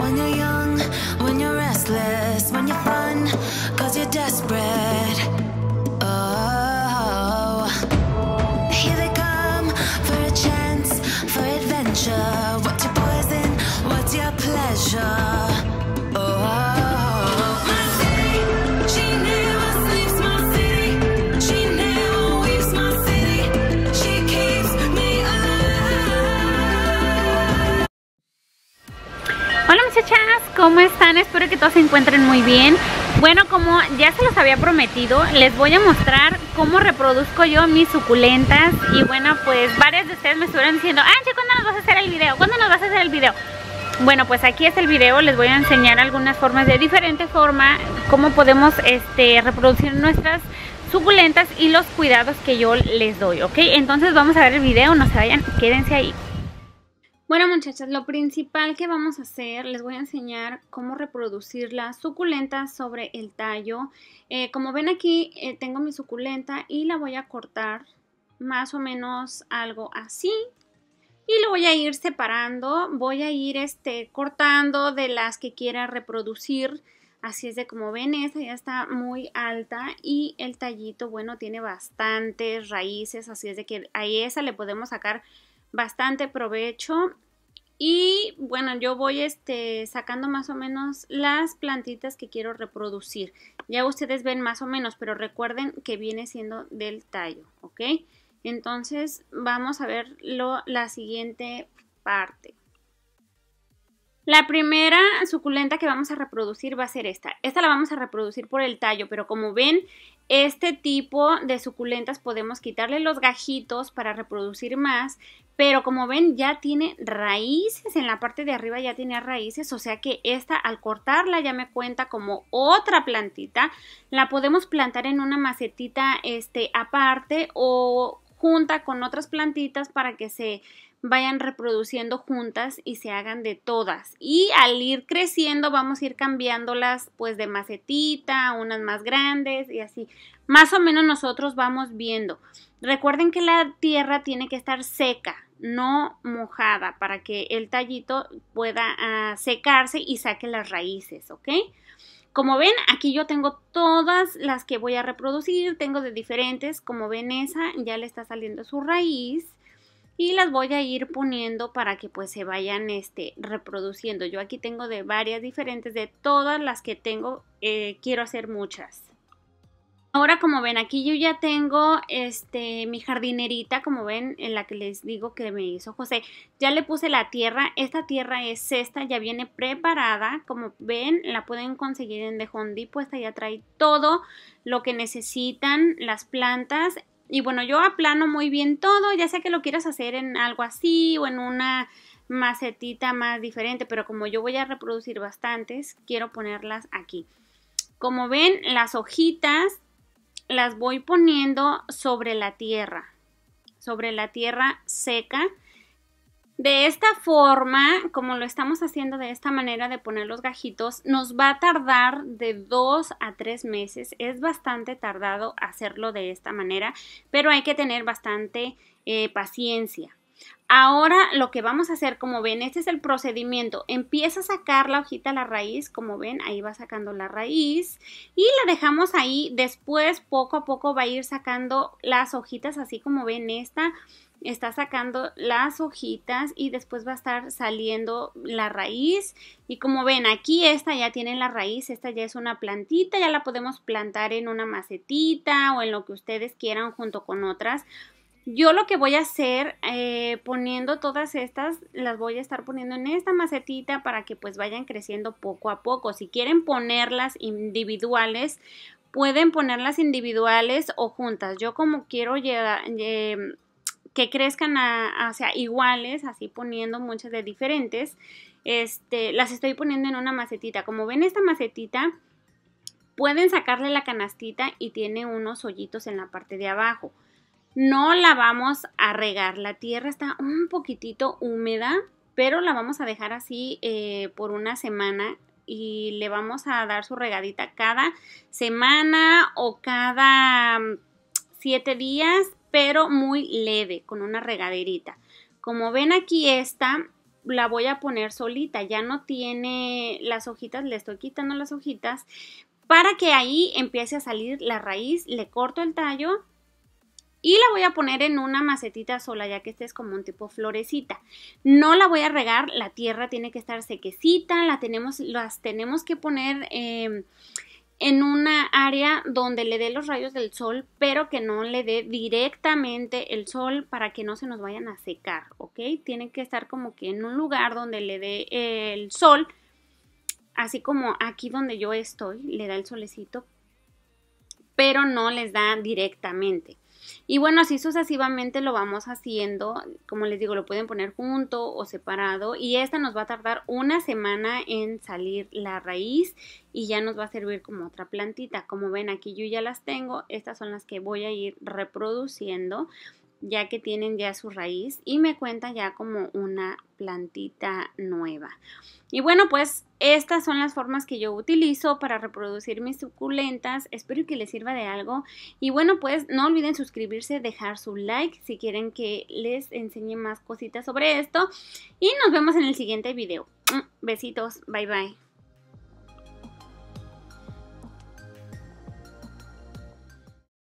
我弯腰。¿cómo están? Espero que todos se encuentren muy bien. Bueno, como ya se los había prometido, les voy a mostrar cómo reproduzco yo mis suculentas. Y bueno, pues varias de ustedes me estuvieron diciendo, Anche, ¿cuándo nos vas a hacer el video? ¿Cuándo nos vas a hacer el video? Bueno, pues aquí es el video, les voy a enseñar algunas formas, de diferente forma, cómo podemos este, reproducir nuestras suculentas y los cuidados que yo les doy, ¿ok? Entonces vamos a ver el video, no se vayan, quédense ahí. Bueno muchachas, lo principal que vamos a hacer, les voy a enseñar cómo reproducir la suculenta sobre el tallo. Eh, como ven aquí eh, tengo mi suculenta y la voy a cortar más o menos algo así y lo voy a ir separando, voy a ir este, cortando de las que quiera reproducir. Así es de como ven, esa ya está muy alta y el tallito, bueno, tiene bastantes raíces, así es de que a esa le podemos sacar bastante provecho. Y bueno, yo voy este, sacando más o menos las plantitas que quiero reproducir. Ya ustedes ven más o menos, pero recuerden que viene siendo del tallo, ¿ok? Entonces vamos a ver la siguiente parte. La primera suculenta que vamos a reproducir va a ser esta. Esta la vamos a reproducir por el tallo, pero como ven, este tipo de suculentas podemos quitarle los gajitos para reproducir más, pero como ven, ya tiene raíces, en la parte de arriba ya tiene raíces, o sea que esta al cortarla ya me cuenta como otra plantita. La podemos plantar en una macetita este, aparte o junta con otras plantitas para que se vayan reproduciendo juntas y se hagan de todas. Y al ir creciendo vamos a ir cambiándolas pues de macetita, unas más grandes y así. Más o menos nosotros vamos viendo. Recuerden que la tierra tiene que estar seca, no mojada para que el tallito pueda ah, secarse y saque las raíces, ¿ok? Como ven, aquí yo tengo todas las que voy a reproducir, tengo de diferentes, como ven esa ya le está saliendo su raíz y las voy a ir poniendo para que pues se vayan este, reproduciendo. Yo aquí tengo de varias diferentes, de todas las que tengo, eh, quiero hacer muchas. Ahora como ven, aquí yo ya tengo este mi jardinerita, como ven, en la que les digo que me hizo José. Ya le puse la tierra, esta tierra es esta. ya viene preparada, como ven, la pueden conseguir en The pues ya trae todo lo que necesitan las plantas. Y bueno, yo aplano muy bien todo, ya sea que lo quieras hacer en algo así o en una macetita más diferente, pero como yo voy a reproducir bastantes, quiero ponerlas aquí. Como ven, las hojitas las voy poniendo sobre la tierra, sobre la tierra seca. De esta forma, como lo estamos haciendo de esta manera de poner los gajitos, nos va a tardar de dos a tres meses. Es bastante tardado hacerlo de esta manera, pero hay que tener bastante eh, paciencia. Ahora lo que vamos a hacer, como ven, este es el procedimiento. Empieza a sacar la hojita, la raíz, como ven, ahí va sacando la raíz y la dejamos ahí. Después, poco a poco va a ir sacando las hojitas, así como ven esta. Está sacando las hojitas y después va a estar saliendo la raíz. Y como ven, aquí esta ya tiene la raíz, esta ya es una plantita, ya la podemos plantar en una macetita o en lo que ustedes quieran junto con otras. Yo lo que voy a hacer, eh, poniendo todas estas, las voy a estar poniendo en esta macetita para que pues vayan creciendo poco a poco. Si quieren ponerlas individuales, pueden ponerlas individuales o juntas. Yo como quiero eh, que crezcan hacia iguales, así poniendo muchas de diferentes, este, las estoy poniendo en una macetita. Como ven esta macetita, pueden sacarle la canastita y tiene unos hoyitos en la parte de abajo. No la vamos a regar. La tierra está un poquitito húmeda, pero la vamos a dejar así eh, por una semana y le vamos a dar su regadita cada semana o cada mm, siete días, pero muy leve, con una regaderita. Como ven aquí esta, la voy a poner solita, ya no tiene las hojitas, le estoy quitando las hojitas para que ahí empiece a salir la raíz, le corto el tallo y la voy a poner en una macetita sola, ya que este es como un tipo florecita. No la voy a regar, la tierra tiene que estar sequecita, la tenemos, las tenemos que poner em, en una área donde le dé los rayos del sol, pero que no le dé directamente el sol para que no se nos vayan a secar, ¿ok? Tienen que estar como que en un lugar donde le dé eh, el sol, así como aquí donde yo estoy, le da el solecito, pero no les da directamente. Y bueno, así sucesivamente lo vamos haciendo, como les digo, lo pueden poner junto o separado y esta nos va a tardar una semana en salir la raíz y ya nos va a servir como otra plantita. Como ven aquí yo ya las tengo, estas son las que voy a ir reproduciendo ya que tienen ya su raíz y me cuenta ya como una plantita nueva. Y bueno, pues estas son las formas que yo utilizo para reproducir mis suculentas. Espero que les sirva de algo. Y bueno, pues no olviden suscribirse, dejar su like si quieren que les enseñe más cositas sobre esto. Y nos vemos en el siguiente video. Mm, besitos, bye bye.